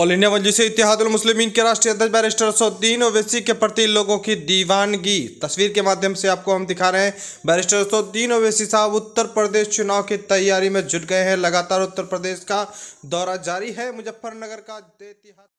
all India से इतिहादुल मुस्लिमीन के राष्ट्रीय अध्यक्ष बैरिस्टर असुद्दीन ओवैसी के प्रति लोगों की दीवानगी तस्वीर के माध्यम से आपको हम दिखा रहे हैं बैरिस्टर असुद्दीन ओवैसी साहब उत्तर प्रदेश चुनाव की तैयारी में जुट गए हैं लगातार उत्तर प्रदेश का दौरा जारी है मुजफ्फरनगर का